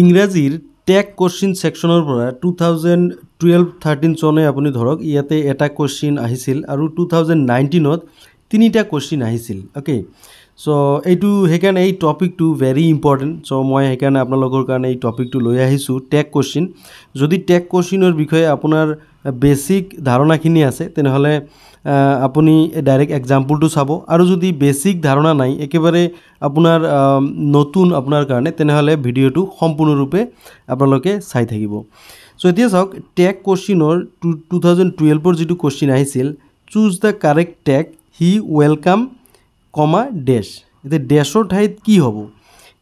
ইংৰাজীৰ tech question ছেকশ্যনৰ পৰা টু থাউজেণ্ড টুৱেলভ থাৰ্টিন চনে আপুনি ধৰক ইয়াতে এটা কুৱেশ্যন আহিছিল আৰু টু থাউজেণ্ড নাইণ্টিনত তিনিটা কুৱেশ্যন আহিছিল অ'কে চ' এইটো সেইকাৰণে এই টপিকটো ভেৰি ইম্পৰ্টেণ্ট চ' মই সেইকাৰণে আপোনালোকৰ কাৰণে এই টপিকটো লৈ আহিছোঁ টেক কুৱেশ্যন যদি টেক কুৱেশ্যনৰ বিষয়ে আপোনাৰ বেচিক ধাৰণাখিনি আছে তেনেহ'লে আপুনি ডাইৰেক্ট এক্সাম্পলটো চাব আৰু যদি বেচিক ধাৰণা নাই একেবাৰে আপোনাৰ নতুন আপোনাৰ কাৰণে তেনেহ'লে ভিডিঅ'টো সম্পূৰ্ণৰূপে আপোনালোকে চাই থাকিব চ' এতিয়া চাওক টেক কুৱেশ্যনৰ টু টু থাউজেণ্ড টুৱেলভৰ যিটো কুৱেশ্যন আহিছিল choose the correct tag he welcome comma dash এতিয়া ডেছৰ ঠাইত কি হ'ব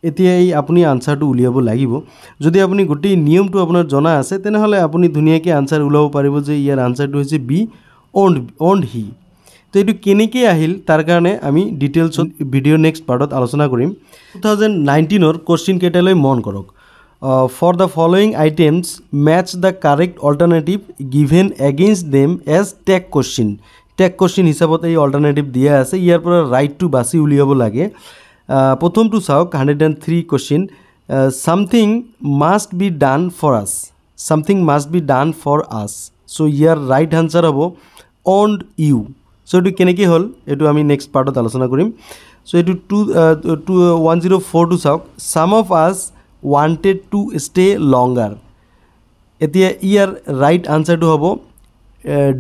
এতিয়া এই আপুনি আনচাৰটো উলিয়াব লাগিব যদি আপুনি গোটেই নিয়মটো আপোনাৰ জনা আছে তেনেহ'লে আপুনি ধুনীয়াকৈ আনচাৰ ওলাব পাৰিব যে ইয়াৰ আনচাৰটো হৈছে বি অণ্ড অণ্ড হি তো এইটো কেনেকৈ আহিল তাৰ কাৰণে আমি ডিটেইলছত ভিডিঅ' নেক্সট পাৰ্টত আলোচনা কৰিম টু থাউজেণ্ড নাইণ্টিনৰ কুৱেশ্যন কেইটালৈ মন কৰক for the following items matches the correct alternative given against them as tag question tag question হিচাপত এই অল্টাৰনেটিভ দিয়া আছে ইয়াৰ পৰা ৰাইটটো বাছি উলিয়াব লাগে প্ৰথমটো চাওক hundred and three question something must be done for us something must be done for us so' ইয়াৰ ৰাইট আনচাৰ হ'ব অন ইউ চ' এইটো কেনেকৈ হ'ল এইটো আমি নেক্সট পাৰ্টত আলোচনা কৰিম চ' এইটো টু টু ওৱান জিৰ' ফ'ৰটো চাওক some of us wanted to stay longer এতিয়া ইয়াৰ ৰাইট আনচাৰটো হ'ব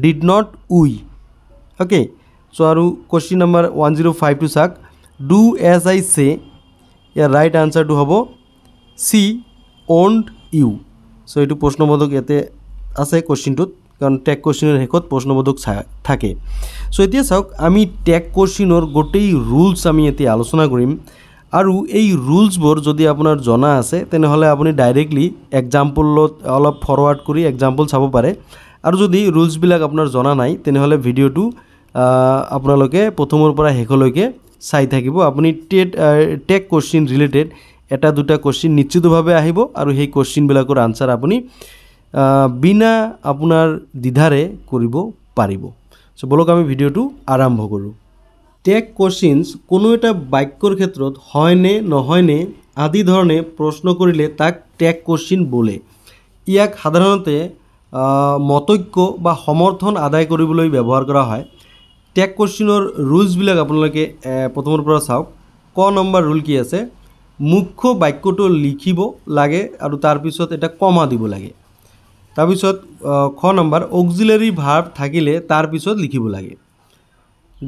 did not we okay so' আৰু কুৱেশ্যন নম্বৰ ওৱান জিৰ' ফাইভটো চাওক ডু এজ আই চে ইয়াৰ ৰাইট আনচাৰটো হ'ব চি অ'ণ্ড ইউ চ' এইটো প্ৰশ্নবোধক ইয়াতে আছে কুৱেশ্যনটোত কাৰণ টেক কুৱেশ্যনৰ শেষত প্ৰশ্নবোধক থাকে চ' এতিয়া চাওক আমি টেক কুৱেশ্যনৰ গোটেই ৰুলছ আমি এতিয়া আলোচনা কৰিম আৰু এই ৰুলছবোৰ যদি আপোনাৰ জনা আছে তেনেহ'লে আপুনি ডাইৰেক্টলি এক্সাম্পলত অলপ ফৰৱাৰ্ড কৰি এক্সাম্পল চাব পাৰে আৰু যদি ৰুলছবিলাক আপোনাৰ জনা নাই তেনেহ'লে ভিডিঅ'টো আপোনালোকে প্ৰথমৰ পৰা শেষলৈকে চাই থাকিব আপুনি টেট টেক কুৱশ্যন ৰিলেটেড এটা দুটা কুৱেশ্যন নিশ্চিতভাৱে আহিব আৰু সেই কুৱশ্যনবিলাকৰ আনচাৰ আপুনি বিনা আপোনাৰ দ্বিধাৰে কৰিব পাৰিব চ' বলক আমি ভিডিঅ'টো আৰম্ভ কৰোঁ টেক কুৱশ্যনছ কোনো এটা বাক্যৰ ক্ষেত্ৰত হয়নে নহয়নে আদি ধৰণে প্ৰশ্ন কৰিলে তাক টেক কুৱশ্যন বোলে ইয়াক সাধাৰণতে মতৈক্য বা সমৰ্থন আদায় কৰিবলৈ ব্যৱহাৰ কৰা হয় টেক কুৱেশ্যনৰ ৰুলছবিলাক আপোনালোকে প্ৰথমৰ পৰা চাওক ক নম্বৰ ৰুল কি আছে মুখ্য বাক্যটো লিখিব লাগে আৰু তাৰপিছত এটা কমা দিব লাগে তাৰপিছত খ নম্বৰ অক্সিলেৰী ভাৱ থাকিলে তাৰপিছত লিখিব লাগে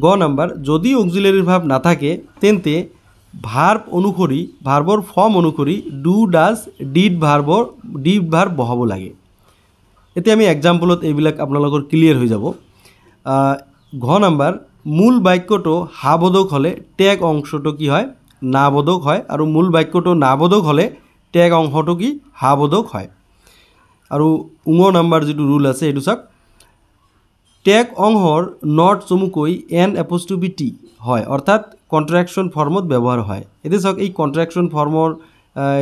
গ নম্বৰ যদি অক্সিলেৰী ভাৱ নাথাকে তেন্তে ভাৰ্ভ অনুসৰি ভাৰ্বৰ ফৰ্ম অনুসৰি ডু ডাজ ডিড ভাৰ্ভৰ ডি ভাৰ বহাব লাগে এতিয়া আমি একজাম্পলত এইবিলাক আপোনালোকৰ ক্লিয়াৰ হৈ যাব ঘ নম্বর মূল বাক্যটো হাবোধক হলে টেগ অংশটো কি হয় নাবোধক হয় আর মূল বাক্যটো নাবোধক হলে টেগ অংশটো কি হাবোধক হয় আর উঙ নম্বর যে রুল আছে এই চাক টেগ অংশর নট চমুক এন এপোস্টুবিটি হয় অর্থাৎ কন্ট্রেকশন ফর্মত ব্যবহার হয় এতে চাক এই কন্ট্রেকশন ফর্মর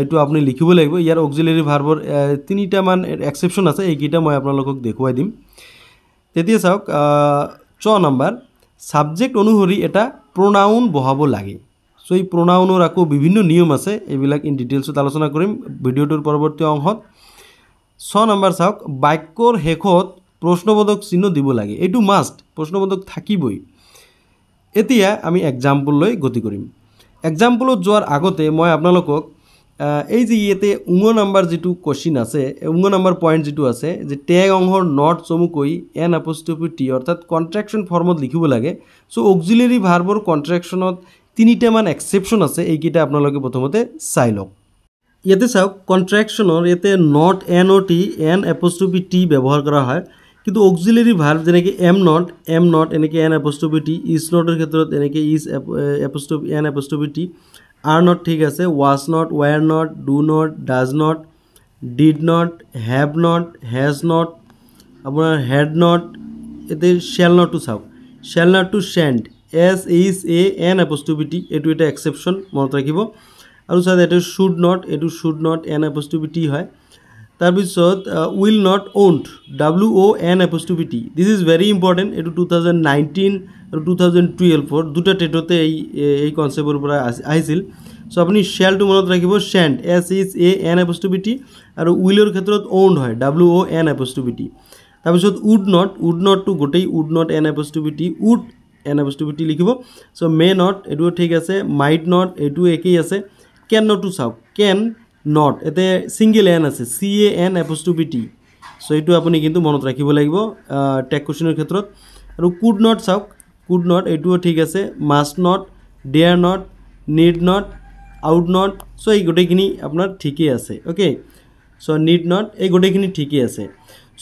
এই আপনি লিখব লাগবে ইয়ার অক্সিলারি ভার্বর তিনটা মান এক্সেপশন আছে এইকটা মানে আপনার দেখাই দিম তো চাক চ নম্বৰ ছাবজেক্ট অনুসৰি এটা প্ৰনাউন বহাব লাগে চ' এই প্ৰনাউনৰ আকৌ বিভিন্ন নিয়ম আছে এইবিলাক ইন ডিটেইলছত আলোচনা কৰিম ভিডিঅ'টোৰ পৰৱৰ্তী অংশত ছ নম্বৰ চাওক বাক্যৰ শেষত প্ৰশ্নবোধক চিহ্ন দিব লাগে এইটো মাষ্ট প্ৰশ্নবোধক থাকিবই এতিয়া আমি এক্সাম্পল লৈ গতি কৰিম এক্সাম্পলত যোৱাৰ আগতে মই আপোনালোকক এই যে ইয়াতে উঙ নাম্বাৰ যিটো কুৱেশ্যন আছে উঙ নাম্বাৰ পইণ্ট যিটো আছে যে টে অংশৰ নট চমুকৈ এন এপষ্টি টি অৰ্থাৎ কণ্ট্ৰেকশ্যন ফৰ্মত লিখিব লাগে চ' অক্সিলেৰী ভাৰ্বৰ কণ্ট্ৰেকশ্যনত তিনিটামান এক্সেপশ্যন আছে এইকেইটা আপোনালোকে প্ৰথমতে চাই লওক ইয়াতে চাওক কণ্ট্ৰেকশ্যনৰ ইয়াতে not N O' T N apostrophe T ব্যৱহাৰ কৰা হয় কিন্তু অক্সিলেৰী ভাৰ্ভ যেনেকৈ এম নট এম নট এনেকৈ এন এপষ্ট'পি টি ইজ নটৰ ক্ষেত্ৰত এনেকৈ ইজ এপ apostrophe N apostrophe T are not ঠিক আছে was not were not do not does not did not have not has not আপোনাৰ had not এতিয়া shall নটটো চাওক shall not to shan't S is A N এপষ্টিভিটি এইটো এটা exception মনত ৰাখিব আৰু চাওক এইটো শ্বুড নট এইটো শ্বুড নট এন এপষ্টিভিটি হয় তাৰপিছত will not won't W O' N apostrophe T this is very important এইটো টু থাউজেণ্ড নাইনটিন আৰু টু থাউজেণ্ড টুৱেলভৰ দুটা ডেটতে এই এই কনচেপ্টৰ পৰা আহি আহিছিল চ' আপুনি শ্বেলটো মনত ৰাখিব shan't S is A N apostrophe T আৰু উইলৰ ক্ষেত্ৰত অ'ন্ড হয় ডাব্লিউ অ' এন এপষ্টুবিটি তাৰপিছত উড নট উড নটটো গোটেই would not N apostrophe T would N apostrophe T লিখিব চ' মে নট এইটো ঠিক আছে মাইড নট এইটো একেই আছে কেন নটো চাওক কেন নট এতে ছিংগল এন আছে C A N apostrophe T so' এইটো আপুনি কিন্তু মনত ৰাখিব লাগিব টেক কুৱেশ্যনৰ ক্ষেত্ৰত আৰু কুড নট চাওক কুড নট এইটাও ঠিক আছে must not dare not need not ought not so এই গোটেখিনি আপনার ঠিকই আছে ওকে সো নিড নট এই গোটেখিনি ঠিকই আছে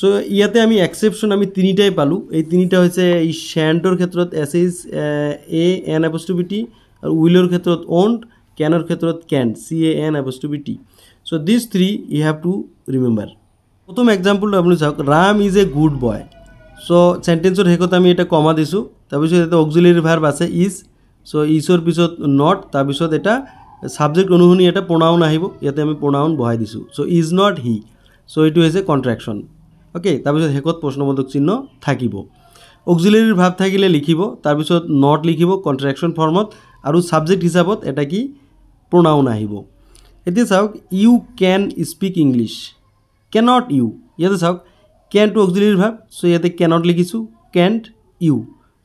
সো ইয়াতে আমি এক্সেপশন আমি তিনটাই পালু এই তিনটা হয়েছে এই শ্যান্টর ক্ষেত্রে এস এইস এ এন অ্যাপোস্টুবিটি আর উইলর ক্ষেত্রে ওন্ড ক্যানর ক্ষেত্রে can C A N apostrophe T so this three you have to remember প্রথম এক্সাম্পলটা আপনি চাক Ram is a good boy so' চেণ্টেঞ্চৰ শেষত আমি এটা কমা দিছোঁ তাৰপিছত এটা অক্সিলেৰী ভাৰ্ভ আছে ইজ চ' ইজৰ পিছত নট তাৰপিছত এটা ছাবজেক্ট অনুশুনি এটা প্ৰণাউন আহিব ইয়াতে আমি প্ৰণাউন বহাই দিছোঁ চ' ইজ নট হি চ' এইটো হৈছে কণ্ট্ৰেকশ্যন অ'কে তাৰপিছত শেষত প্ৰশ্নবোধক চিহ্ন থাকিব অক্সিলেৰীৰ ভাৱ থাকিলে লিখিব তাৰপিছত নট লিখিব কণ্ট্ৰেকশ্যন ফৰ্মত আৰু ছাবজেক্ট হিচাপত এটা কি প্ৰণাউন আহিব এতিয়া চাওক you can speak English can't you ইয়াতে চাওক কেন টু অক্সিলিৰ ভাৱ চ' ইয়াতে কেনত লিখিছোঁ কেণ্ট ইউ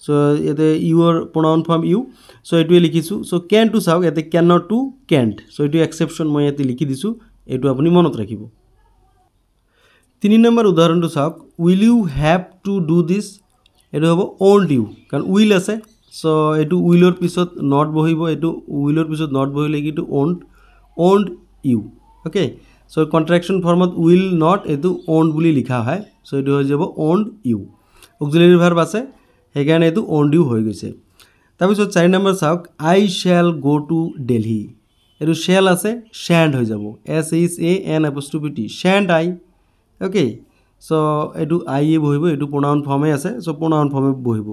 চ' ইয়াতে ইউৰ প্ৰণাউন ফৰ্ম ইউ চ' এইটোৱে লিখিছোঁ চ' কেন টু চাওক ইয়াতে কেনট টু কেণ্ট চ' এইটো এক্সেপশ্যন মই ইয়াতে লিখি দিছোঁ এইটো আপুনি মনত ৰাখিব তিনি নম্বৰ উদাহৰণটো চাওক will you have to do this এইটো হ'ব অ'ল্ড ইউ কাৰণ উইল আছে চ' এইটো উইলৰ পিছত নট বহিব এইটো উইলৰ পিছত নট বহিলে কিন্তু won't won't you okay so' contraction ফৰ্মত উইল নট এইটো অ'ণ্ড বুলি লিখা হয় চ' এইটো হৈ যাব অ'ণ্ড ইউ অক্সিলেৰী ভাৰ্ভ আছে সেইকাৰণে এইটো অ'ণ্ড ইউ হৈ গৈছে তাৰপিছত চাৰি নম্বৰ চাওক I shall go' to Delhi এইটো শ্বেল আছে চেণ্ড হৈ যাব S H A N apostrophe T shan't I okay so' এইটো আইয়ে বহিব এইটো প্ৰণাউন ফৰ্মে আছে চ' প্ৰণাউন ফৰ্মে বহিব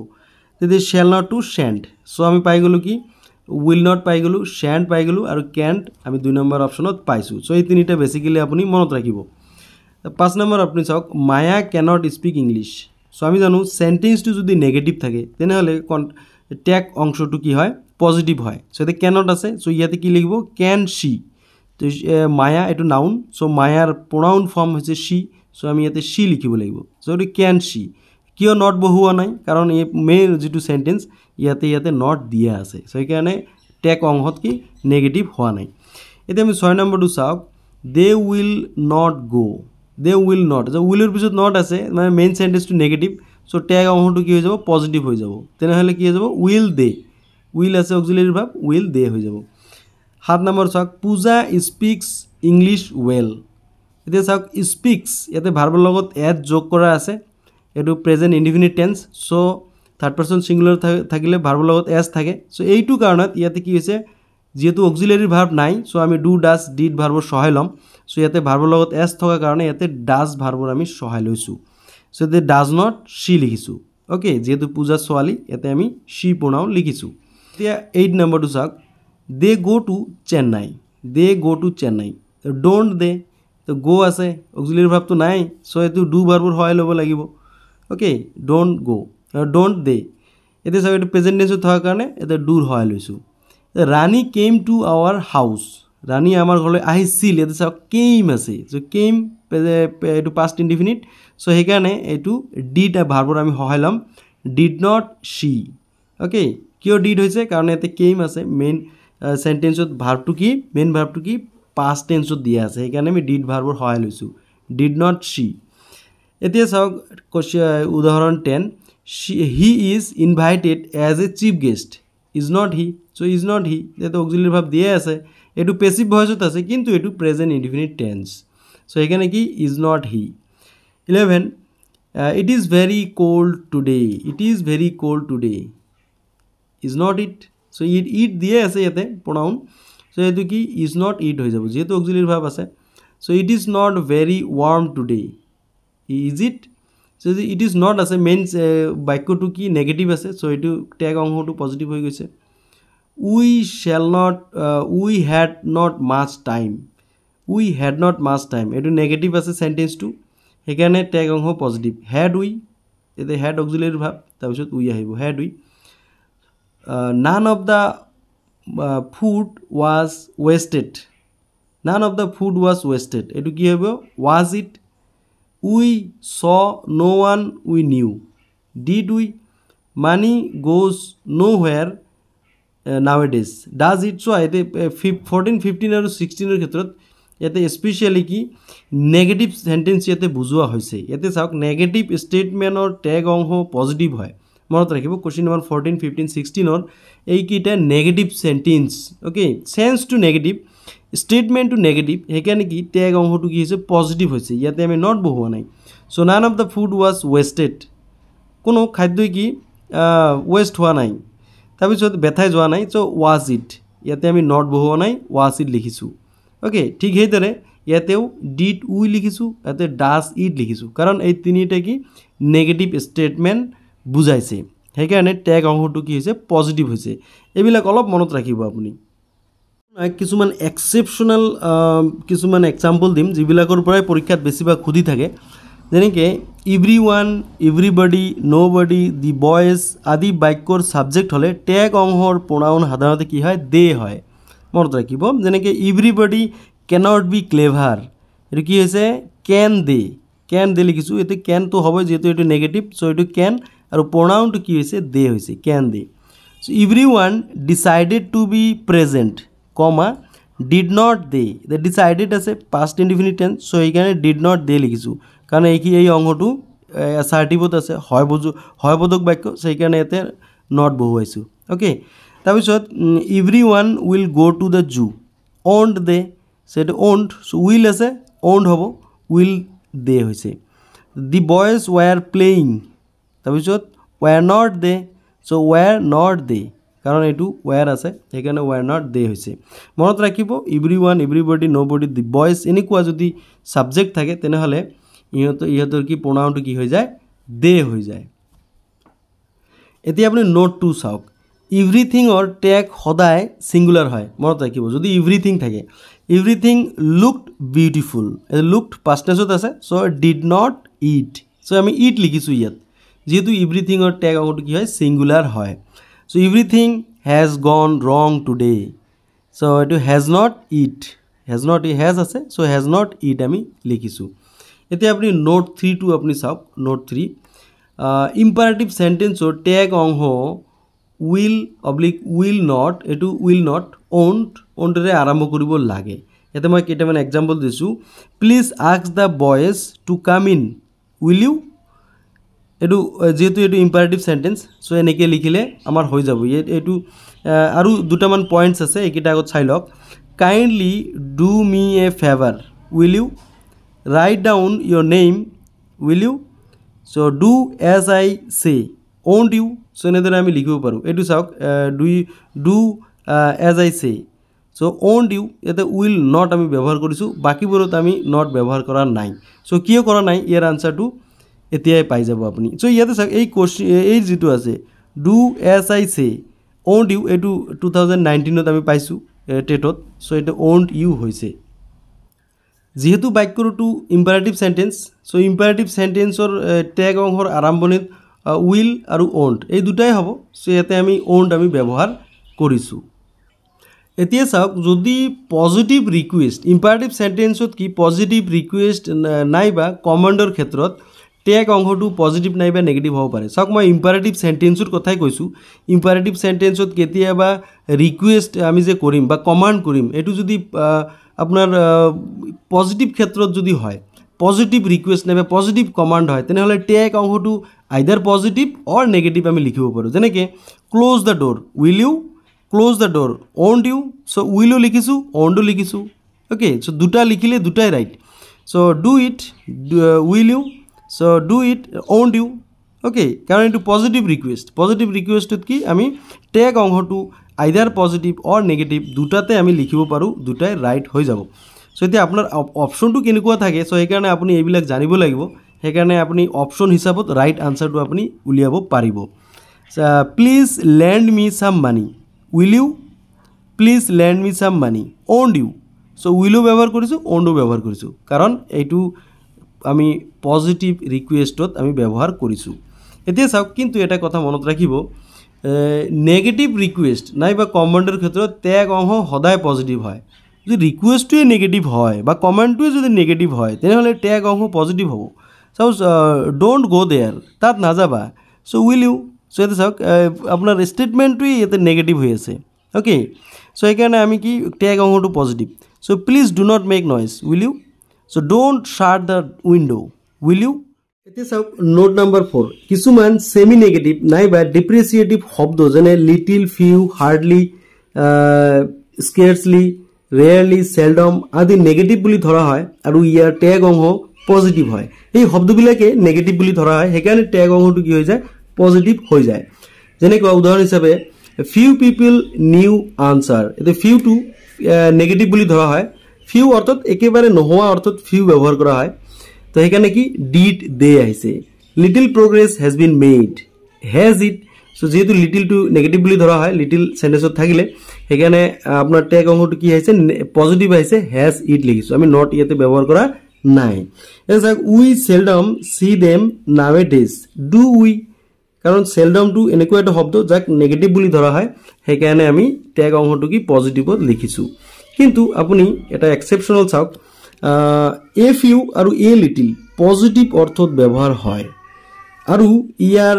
তেতিয়া shall not to shan't so' আমি পাই গ'লোঁ কি উইল নট পাই গ'লোঁ চেণ্ট পাই গ'লোঁ আৰু কেণ্ট আমি দুই নম্বৰ অপশ্যনত পাইছোঁ চ' এই তিনিটা বেচিকেলি আপুনি মনত ৰাখিব পাঁচ নম্বৰ আপুনি চাওক Maya cannot speak English so' আমি জানো চেণ্টেঞ্চটো যদি নেগেটিভ থাকে তেনেহ'লে কণ টেক অংশটো কি হয় পজিটিভ হয় চ' এতিয়া কেনট আছে চ' ইয়াতে কি লিখিব কেন চি মায়া এইটো নাউন চ' মায়াৰ প্ৰাউন ফৰ্ম হৈছে চি চ' আমি ইয়াতে চি লিখিব লাগিব চ' এইটো কেন চি কিয় নট বহোৱা নাই কাৰণ এই মেইন যিটো চেণ্টেঞ্চ ইয়াতে ইয়াতে নট দিয়া আছে চ' সেইকাৰণে টেক অংশত কি নেগেটিভ হোৱা নাই এতিয়া আমি ছয় নম্বৰটো চাওক দে উইল নট গ' দে উইল নট উইলৰ পিছত নট আছে মানে মেইন চেণ্টেঞ্চটো নেগেটিভ চ' টেক অংশটো কি হৈ যাব পজিটিভ হৈ যাব তেনেহ'লে কি হৈ যাব উইল দে উইল আছে অক্সিলেৰী ভাৱ উইল দে হৈ যাব সাত নম্বৰ চাওক পূজা স্পিক্স ইংলিছ ৱেল এতিয়া চাওক স্পিক্স ইয়াতে ভাৰ্বৰ লগত এড যোগ কৰা আছে এইটো present indefinite tense so' third person singular থাকিলে ভাৰ্বৰ লগত এজ থাকে চ' এইটো কাৰণত ইয়াতে কি হৈছে যিহেতু অক্সিলেৰীৰ ভাৰ্ব নাই চ' আমি ডু ডাছ ডিড ভাৰ্বৰ সহায় ল'ম চ' ইয়াতে ভাৰ্বৰ লগত এজ থকাৰ কাৰণে ইয়াতে ডাছ ভাৰ্বৰ আমি সহায় লৈছোঁ চ' ইয়াতে ডাজ নট চি লিখিছোঁ অ'কে যিহেতু পূজা ছোৱালী ইয়াতে আমি চি প্ৰণাও লিখিছোঁ এতিয়া এইট নম্বৰটো চাওক দে গ' টু চেন্নাই দে গ' টু চেন্নাই ডোণ্ট দে গ' আছে অক্সিলেৰী ভাৱটো নাই চ' এইটো ডু ভাৰ্বৰ সহায় ল'ব লাগিব okay don't go or don't they এতে সব এটা প্রেজেন্ট টেন্সে থাকার কারণে এতে ডুর হয় লৈছো রানী কেম টু আওয়ার হাউস রানী আমার ঘরে আহিছিল এতে সব কেম আছে সো কেম এটু পাস্ট ইনডিফিনিট সো হে কারণে এটু ডিড ভারবর আমি সহায় লম ডিড নট সি ওকে কিয় ডিড হয়েছে কারণ এতে কেম আছে মেইন সেন্টেন্সত ভার্বটো কি মেইন ভার্বটো কি পাস্ট টেন্সত দিয়া আছে সেইকাৰণে আমি ডিড ভাৰ্বৰ সহায় লৈছো ডিড নট সি এতিয়া চাওক উদাহৰণ ten he is invited as a chief guest is not he so' is not he ইয়াতে অগজিলিৰ ভাৱ দিয়ে আছে এইটো পেচিভ ভইচত আছে কিন্তু এইটো প্ৰেজেণ্ট ইনডিফিনিট টেন্স চ' সেইকাৰণে কি is not he eleven it is very cold today it is very cold today is not it so' it it দিয়ে আছে ইয়াতে প্ৰণাউন চ' এইটো কি ইজ নট ইট হৈ যাব যিহেতু অগজিলিৰ ভাৱ আছে so' it is not very warm today' is it যদি ইট ইজ নট আছে মেইন বাক্যটো কি নেগেটিভ আছে চ' এইটো টেগ অংশটো পজিটিভ হৈ গৈছে we shall not we had not much time we had not much time এইটো নেগেটিভ আছে চেণ্টেঞ্চটো সেইকাৰণে টেগ অংশ পজিটিভ হেড উই এতিয়া হেড অক্সিলেৰি ভাৱ তাৰপিছত উই আহিব had we none of the food was wasted none of the food was wasted এইটো কি হ'ব was it we saw no' one we knew the দুই মানি গ'জ ন' হুৱেৰ নাও এডেজ does it চোৱা ইয়াতে ফৰ্টিন ফিফটিন আৰু ছিক্সটিনৰ ক্ষেত্ৰত ইয়াতে স্পেচিয়েলি কি নেগেটিভ চেণ্টেঞ্চ ইয়াতে বুজোৱা হৈছে ইয়াতে চাওক নেগেটিভ ষ্টেটমেণ্টৰ টেগ অংশ পজিটিভ হয় মনত ৰাখিব কুৱেশ্যন নম্বৰ ফৰ্টিন ফিফটিন ছিক্সটিনত এইকেইটা negative sentence okay change to negative ষ্টেটমেণ্টটো নেগেটিভ সেইকাৰণে কি টেগ অংশটো কি হৈছে পজিটিভ হৈছে ইয়াতে আমি নট বহোৱা নাই so' none of the food was wasted কোনো খাদ্যই কি ৱেষ্ট হোৱা নাই তাৰপিছত বেথাই যোৱা নাই চ' ৱাজ ইট ইয়াতে আমি নট বহোৱা নাই ৱাজ ইট লিখিছোঁ অ'কে ঠিক সেইদৰে ইয়াতেও ডিট উই লিখিছোঁ ইয়াতে ডাচ ইট লিখিছোঁ কাৰণ এই তিনিটাই কি নেগেটিভ ষ্টেটমেণ্ট বুজাইছে সেইকাৰণে টেগ অংশটো কি হৈছে পজিটিভ হৈছে এইবিলাক অলপ মনত ৰাখিব আপুনি কিছুমান এক্সেপশ্যনেল কিছুমান এক্সাম্পল দিম যিবিলাকৰ পৰাই পৰীক্ষাত বেছিভাগ সুধি থাকে যেনেকৈ everyone everybody nobody the boys আদি বাক্যৰ ছাবজেক্ট হ'লে টেগ অংশৰ প্ৰণাউন সাধাৰণতে কি হয় দে হয় মনত ৰাখিব যেনেকৈ ইভৰিবডি কেনট বি ক্লেভাৰ এইটো কি হৈছে কেন দে কেন দে লিখিছোঁ এইটো কেনটো হ'ব যিহেতু এইটো নেগেটিভ চ' এইটো কেন আৰু প্ৰণাউনটো কি হৈছে দে হৈছে can they so' everyone decided to be present comma did not they decided আছে পাষ্ট ইনডিফিনিটেন চ' সেইকাৰণে ডিড নট দে লিখিছোঁ কাৰণ এইখিনি এই অংশটো এছাৰ্টিভত আছে হয় বজু হয় বোধক বাক্য সেইকাৰণে ইয়াতে নট বহুৱাইছোঁ অ'কে তাৰপিছত everyone will go' to the zoo won't they সেইটো অণ্ড চ' উইল আছে অণ্ড হ'ব উইল দে হৈছে দি বয়জ ৱেয়াৰ প্লেয়িং তাৰপিছত were not they so' were not they কাৰণ এইটো ৱেয়াৰ আছে সেইকাৰণে ৱেয়াৰ নট ডে হৈছে মনত ৰাখিব everyone everybody nobody the boys এনেকুৱা যদি ছাবজেক্ট থাকে তেনেহ'লে ইহঁতৰ ইহঁতৰ কি প্ৰণাউনটো কি হৈ যায় দে হৈ যায় এতিয়া আপুনি নোট টু চাওক ইভৰিথিঙৰ টেগ সদায় ছিংগুলাৰ হয় মনত ৰাখিব যদি ইভৰিথিং থাকে ইভৰিথিং লুকড বিউটিফুল লুকড পাষ্টেছত আছে so' did not it so' আমি ইট লিখিছোঁ ইয়াত যিহেতু ইভৰিথিঙৰ টেগ আগতে কি হয় ছিংগুলাৰ হয় চ' এভৰিথিং হেজ গন ৰং টুডে চ' এইটো has not it has not ই হেজ আছে চ' হেজ নট ইট আমি লিখিছোঁ এতিয়া আপুনি নোট থ্ৰীটো আপুনি চাওক নোট থ্ৰী ইম্পাৰেটিভ চেণ্টেঞ্চৰ টেগ অংশ উইল অব্লিক উইল নট এইটো উইল নট অণ্ট অ'ণ্টৰে আৰম্ভ কৰিব লাগে ইয়াতে মই কেইটামান এক্সাম্পল দিছোঁ প্লিজ আক্স the boys to come in will you এইটো যিহেতু এইটো ইম্পাৰেটিভ চেণ্টেঞ্চ চ' এনেকৈ লিখিলে আমাৰ হৈ যাব এইটো আৰু দুটামান পইণ্টছ আছে এইকেইটা আগত চাই লওক kindly do me a favour will you write down your name will you so' do as I say won't you so' এনেদৰে আমি লিখিব পাৰোঁ এইটো চাওক ডু ডু এজ আই চে চ' অ'ন ডিউ ইয়াতে উইল নট আমি ব্যৱহাৰ কৰিছোঁ বাকীবোৰত আমি নট ব্যৱহাৰ কৰা নাই চ' কিয় কৰা নাই ইয়াৰ আনচাৰটো এতিয়াই পাই যাব আপুনি চ' ইয়াতে চাওক এই কুৱেশ্যন এই যিটো আছে do as I say won't you এইটো টু থাউজেণ্ড নাইনটিনত আমি পাইছোঁ টেটত চ' এইটো অৰ্ণ্ড ইউ হৈছে যিহেতু বাক্যটো ইম্পাৰেটিভ চেণ্টেঞ্চ চ' ইম্পাৰেটিভ চেণ্টেঞ্চৰ টেগ অংশৰ আৰম্ভণিত উইল আৰু অৰ্ণ্ড এই দুটাই হ'ব চ' ইয়াতে আমি অৰ্ণ্ড আমি ব্যৱহাৰ কৰিছোঁ এতিয়া চাওক যদি পজিটিভ ৰিকুৱেষ্ট ইম্পাৰেটিভ চেণ্টেঞ্চত কি পজিটিভ ৰিকুৱেষ্ট নাইবা কমাণ্ডৰ ক্ষেত্ৰত টেক অংশটো পজিটিভ নাইবা নেগেটিভ হ'ব পাৰে চাওক মই ইম্পাৰেটিভ চেণ্টেঞ্চৰ কথাই কৈছোঁ ইম্পাৰেটিভ চেণ্টেঞ্চত কেতিয়াবা ৰিকুৱেষ্ট আমি যে কৰিম বা কমাণ্ড কৰিম এইটো যদি আপোনাৰ পজিটিভ ক্ষেত্ৰত যদি হয় পজিটিভ ৰিকুৱেষ্ট নাইবা পজিটিভ কমাণ্ড হয় তেনেহ'লে টেক অংশটো আইডাৰ পজিটিভ অৰ নেগেটিভ আমি লিখিব পাৰোঁ যেনেকৈ close the door will you close the door won't you so' উইলো লিখিছোঁ অ'নডো লিখিছোঁ অ'কে চ' দুটা লিখিলে দুটাই right so' do it will you so' do it won't you okay কাৰণ এইটো পজিটিভ ৰিকুৱেষ্ট পজিটিভ ৰিকুৱেষ্টটোত কি আমি টেগ অংশটো আইডাৰ পজিটিভ অৰ নিগেটিভ দুটাতে আমি লিখিব পাৰোঁ দুটাই ৰাইট হৈ যাব চ' এতিয়া আপোনাৰ অপশ্যনটো কেনেকুৱা থাকে চ' সেইকাৰণে আপুনি এইবিলাক জানিব লাগিব সেইকাৰণে আপুনি অপশ্যন হিচাপত ৰাইট আনচাৰটো আপুনি উলিয়াব পাৰিব please lend me some money will you please lend me some money on ডিউ চ' উইলো ব্যৱহাৰ কৰিছোঁ অ'ন ডু ব্যৱহাৰ কৰিছোঁ কাৰণ এইটো আমি পজিটিভ ৰিকুৱেষ্টত আমি ব্যৱহাৰ কৰিছোঁ এতিয়া চাওক কিন্তু এটা কথা মনত ৰাখিব নেগেটিভ ৰিকুৱেষ্ট নাইবা কমেণ্টৰ ক্ষেত্ৰত টেগ অংশ সদায় পজিটিভ হয় যদি ৰিকুৱেষ্টটোৱে নেগেটিভ হয় বা কমেণ্টটোৱে যদি নেগেটিভ হয় তেনেহ'লে টেগ অংশ পজিটিভ হ'ব চাওক ড'ণ্ট গ' দেয়াৰ তাত নাযাবা চ' উইল ইউ চ' এতিয়া চাওক আপোনাৰ ষ্টেটমেণ্টটোৱেই ইয়াতে নেগেটিভ হৈ আছে অ'কে চ' সেইকাৰণে আমি কি টেগ অংশটো positive so' please do not make noise will you so' don't shut the window' will you এতিয়া চাওক নোট নাম্বাৰ ফ'ৰ কিছুমান চেমি নেগেটিভ নাইবা ডিপ্ৰিচিয়েটিভ শব্দ যেনে little few hardly scarcely rarely seldom আদি নেগেটিভ বুলি ধৰা হয় আৰু ইয়াৰ টেগ অংশ পজিটিভ হয় এই শব্দবিলাকে নেগেটিভ বুলি ধৰা হয় সেইকাৰণে টেগ অংশটো কি হৈ যায় পজিটিভ হৈ যায় যেনেকুৱা উদাহৰণ হিচাপে ফিউ পিপল নিউ আনচাৰ এতিয়া ফিউটো নেগেটিভ বুলি ধৰা হয় ফিউ অৰ্থত একেবাৰে নোহোৱা অৰ্থাৎ ফিউ ব্যৱহাৰ কৰা হয় তো সেইকাৰণে কি ডিট দে আহিছে little progress has been made has it so যেহেতু লিটল টু নেগেটিভ বুলি ধৰা হয় লিটিল সেন্টেন্স থাকিলে সেইকাৰণে আপোনাৰ টেগ অংশটো কি আহিছে পজিটিভ আহিছে হেজ ইট লিখিছোঁ আমি নট ইয়াতে ব্যৱহাৰ কৰা নাই চাওক we seldom see them nowadays do we কাৰণ চেলডমটো এনেকুৱা এটা শব্দ যাক নেগেটিভ বুলি ধৰা হয় সেইকাৰণে আমি টেগ অংশটো কি পজিটিভত লিখিছোঁ কিন্তু আপুনি এটা এক্সেপশ্যনেল চাওক এ ফিউ আৰু এ লিটিল পজিটিভ অৰ্থত ব্যৱহাৰ হয় আৰু ইয়াৰ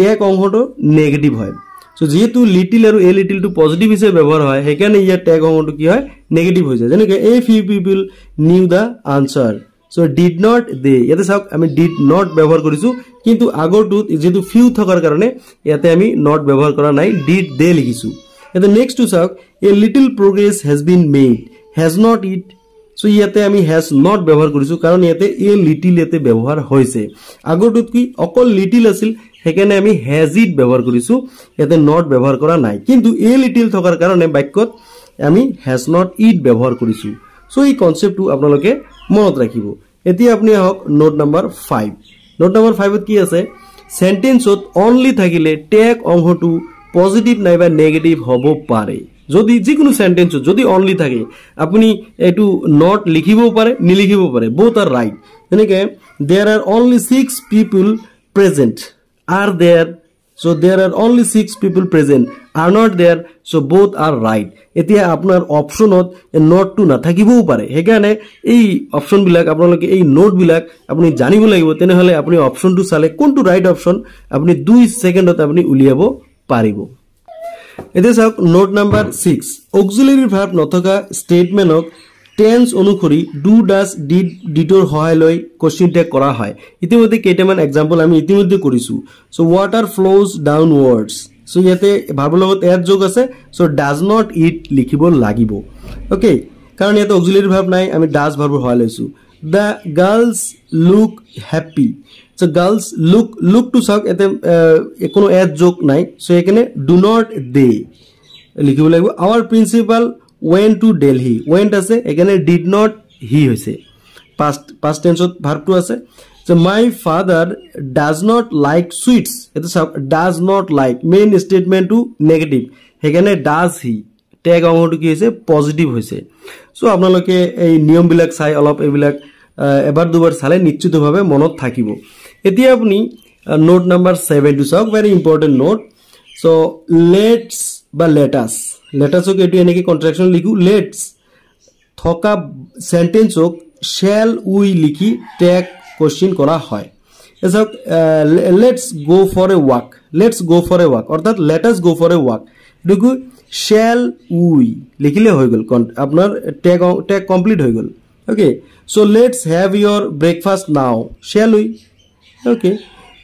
টেক অংশটো নেগেটিভ হয় চ' যিহেতু লিটিল আৰু এ লিটিলটো পজিটিভ হিচাপে ব্যৱহাৰ হয় সেইকাৰণে ইয়াৰ টেগ অংশটো কি হয় নেগেটিভ হৈ যায় যেনেকৈ a few people knew the answer so' did not they ইয়াতে চাওক আমি ডিড নট ব্যৱহাৰ কৰিছোঁ কিন্তু আগৰটোত যিহেতু ফিউ থকাৰ কাৰণে ইয়াতে আমি নট ব্যৱহাৰ কৰা নাই ডিড দে লিখিছোঁ ইয়াতে নেক্সটটো চাওক a little progress has been made has not it so' ইয়াতে আমি হেজ নট ব্যৱহাৰ কৰিছোঁ কাৰণ ইয়াতে এ লিটিল ইয়াতে ব্যৱহাৰ হৈছে আগৰটোত কি অকল লিটিল আছিল সেইকাৰণে আমি হেজ ইট ব্যৱহাৰ কৰিছোঁ ইয়াতে নট ব্যৱহাৰ কৰা নাই কিন্তু এ লিটিল থকাৰ কাৰণে বাক্যত আমি হেজ নট ইট ব্যৱহাৰ কৰিছোঁ চ' এই কনচেপ্টটো আপোনালোকে মনত ৰাখিব এতিয়া আপুনি আহক note number five note number ফাইভত কি আছে চেণ্টেন্সত অনলি থাকিলে টেক অংশটো পজিটিভ নাইবা নেগেটিভ হ'ব পাৰে যদি যিকোনো চেণ্টেঞ্চত যদি অনলি থাকে আপুনি এইটো নট লিখিবও পাৰে নিলিখিবও পাৰে বহুত আৰ ৰাইট যেনেকৈ there are only six people present are there so' there are only six people present are not there so' both are right এতিয়া আপোনাৰ অপশ্যনত নটটো নাথাকিবও পাৰে সেইকাৰণে এই অপশ্যনবিলাক আপোনালোকে এই নোটবিলাক আপুনি জানিব লাগিব তেনেহ'লে আপুনি অপশ্যনটো চালে কোনটো ৰাইট অপশ্যন আপুনি দুই ছেকেণ্ডত আপুনি উলিয়াব পাৰিব এতিয়া চাওক নোট নাম্বাৰ ছিক্স অক্সিলেৰী ভাৱ নথকা ষ্টেটমেণ্টক টেন্স অনুসৰি ডু ডাচ ডি ডিটোৰ সহায় লৈ কুৱেশ্যন টেক কৰা হয় ইতিমধ্যে কেইটামান এক্সাম্পল আমি ইতিমধ্যে কৰিছোঁ so' water flows downwards so' ইয়াতে ভাৱৰ লগত এয়াৰ যোগ আছে চ' ডাজ নট ইট লিখিব লাগিব অ'কে কাৰণ ইয়াতে অক্সিলেৰী ভাৱ নাই আমি ডাজ ভাৱৰ সহায় লৈছোঁ the girls look happy so girls look look to চাওক এতে কোনো এড জোক নাই সো এখানে ডু নট দে লিখব লাগবে our principal went to Delhi went আছে এখানে ডিড নট হি হয়েছে পাস্ট পাস্ট টেন্সত ভার্ভটো আছে so my father does not like sweets এটা চাওক ডাজ নট লাইক মেইন স্টেটমেন্টটো নেগেটিভ সেখানে ডাজ হি টেগ অংশটো কি হয়েছে পজিটিভ হয়েছে সো আপনাদের এই নিয়মবিলাক চাই অলপ এইবিলাক এবার দুবার চালে নিশ্চিতভাবে মনত থাকিব এতিয়া আপুনি নোট নাম্বাৰ ছেভেনটো চাওক very important note so' let's বা লেটাছ লেটাছক এইটো এনেকৈ কণ্ট্ৰেকশ্যন লিখোঁ লেটছ থকা চেণ্টেঞ্চক শ্বেল উই লিখি টেক কুৱেশ্যন কৰা হয় চাওক let's go' for a walk let's go' for a walk অৰ্থাৎ let us go' for a walk দেখো শ্বেল উই লিখিলে হৈ গ'ল আপোনাৰ টেক টেক কমপ্লিট হৈ গ'ল okay so' let's have your breakfast now shall we okay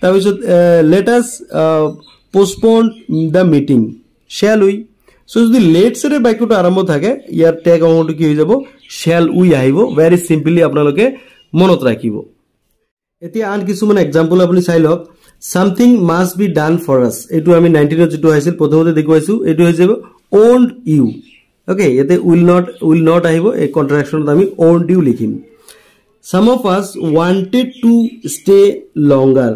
তাৰপিছত let's postpone the meeting shall we so' যদি লেটছেৰে বাক্যটো আৰম্ভ থাকে ইয়াৰ টেগ অংটো কি হৈ যাব শ্বেল উই আহিব ভেৰি চিম্পলি আপোনালোকে মনত ৰাখিব এতিয়া আন কিছুমান এক্সাম্পল আপুনি চাই লওক something must be done for us এইটো আমি নাইণ্টিনত যিটো আহিছিল প্ৰথমতে দেখুৱাইছোঁ এইটো হৈ যাব অ'ন ইউ অ'কে ইয়াতে উইল নট উইল নট আহিব এই কণ্ট্ৰেকশ্যনত আমি অ'ন ইউ লিখিম some of us wanted to stay longer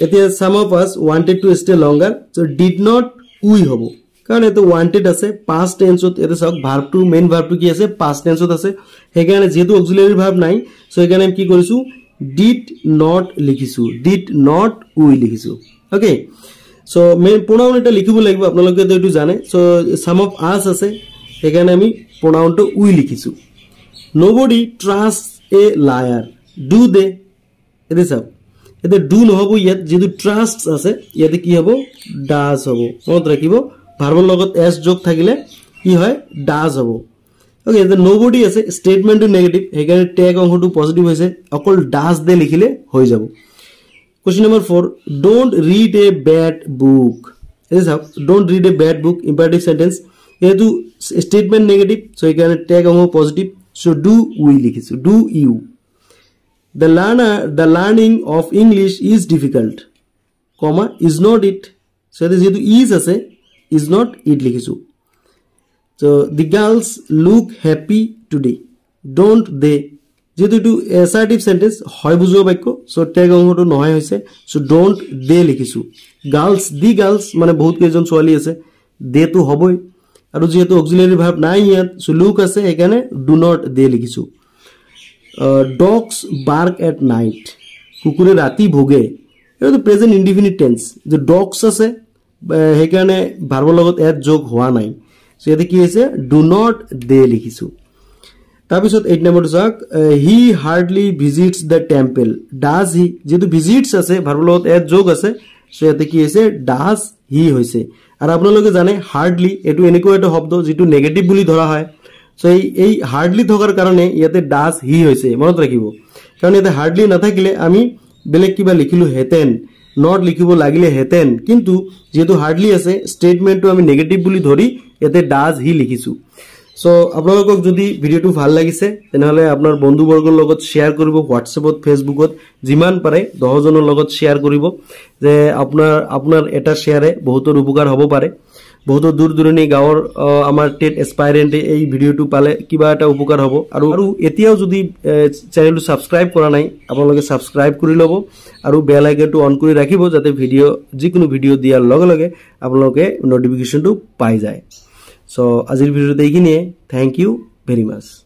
etia some of us wanted to stay longer so did not we hobo karon eto wanted ase past tense ot eto sok verb to main verb to ki ase past tense ot ase hegane jehetu auxiliary verb nai so hegane ki korisu did not likhisu did not we likhisu okay so main pronoun eta likhibo lagbo apnaloke eto etu jane so some of us ase hegane ami pronoun to we likhisu nobody trusts a liar do they এতিয়া চাওক এতিয়া do নহ'ব ইয়াত যিটো trust আছে ইয়াতে কি হ'ব ডাজ হ'ব মনত ৰাখিব ভাৰ্বৰ লগত এছ যোগ থাকিলে কি হয় ডাজ হ'ব অ'কে এতিয়া ন' বডি আছে ষ্টেটমেণ্টটো নেগেটিভ সেইকাৰণে টেগ অংশটো পজিটিভ হৈছে অকল ডাজ দে লিখিলে হৈ যাব question number four don't read a bad book এতিয়া চাওক don't read a bad book imperative sentence এইটো ষ্টেটমেণ্ট নেগেটিভ চ' সেইকাৰণে টেগ অংশ পজিটিভ চ' ডু উই লিখিছোঁ do you the learner the learning of English is difficult comma is not it so' ইয়াতে যিহেতু is আছে is not it লিখিছোঁ চ' দি girls look happy today don't they যিহেতু এইটো এচাৰ্টিভ sentence হয় বুজোৱা বাক্য চ' টেগ অংশটো নহয় হৈছে চ' ডোণ্ট দে লিখিছোঁ গাৰ্লছ দি গাৰ্লছ মানে বহুত কেইজন ছোৱালী আছে দেটো হ'বই আৰু যিহেতু অক্সিলেৰী ভাৱ নাই ইয়াত চ' লুক আছে সেইকাৰণে ডু নট দিয়ে লিখিছোঁ ডগছ বাৰ্ক এট নাইট কুকুৰে ৰাতি ভোগে এইটো প্ৰেজেণ্ট ইণ্ডিফিনিট টেঞ্চ যে ডগছ আছে সেইকাৰণে ভাৰ্বৰ লগত এড যোগ হোৱা নাই চ' ইয়াতে কি হৈছে ডু নট দে লিখিছোঁ তাৰপিছত এইট নম্বৰটো চাওক he hardly visits the temple does he যিহেতু ভিজিটছ আছে ভাৰ্বৰ লগত এড যোগ আছে চ' ইয়াতে কি হৈছে ডাজ হি হৈছে আৰু আপোনালোকে জানে হাৰ্ডলি এইটো এনেকুৱা এটা শব্দ যিটো নেগেটিভ বুলি ধৰা হয় চ' এই এই হাৰ্ডলি থকাৰ কাৰণে ইয়াতে ডাছ হি হৈছে মনত ৰাখিব কাৰণ ইয়াতে হাৰ্ডলি নাথাকিলে আমি বেলেগ কিবা লিখিলোঁহেঁতেন নট লিখিব লাগিলেহেঁতেন কিন্তু যিহেতু হাৰ্ডলি আছে ষ্টেটমেণ্টটো আমি নেগেটিভ বুলি ধৰি ইয়াতে ডাছ হি লিখিছোঁ চ' আপোনালোকক যদি ভিডিঅ'টো ভাল লাগিছে তেনেহ'লে আপোনাৰ বন্ধুবৰ্গৰ লগত শ্বেয়াৰ কৰিব হোৱাটছএপত ফেচবুকত যিমান পাৰে দহজনৰ লগত শ্বেয়াৰ কৰিব যে আপোনাৰ আপোনাৰ এটা শ্বেয়াৰে বহুতৰ উপকাৰ হ'ব পাৰে বহুতো দূৰ দূৰণি গাঁৱৰ আমাৰ টেট এক্সপাইৰেণ্টে এই ভিডিঅ'টো পালে কিবা এটা উপকাৰ হ'ব আৰু আৰু এতিয়াও যদি চেনেলটো ছাবস্ক্ৰাইব কৰা নাই আপোনালোকে ছাবস্ক্ৰাইব কৰি ল'ব আৰু বেল আইকনটো অন কৰি ৰাখিব যাতে ভিডিঅ' যিকোনো ভিডিঅ' দিয়াৰ লগে লগে আপোনালোকে ন'টিফিকেশ্যনটো পাই যায় সো আজির ভিডিওটা দেখিনি থ্যাংক ইউ ভেরি মাচ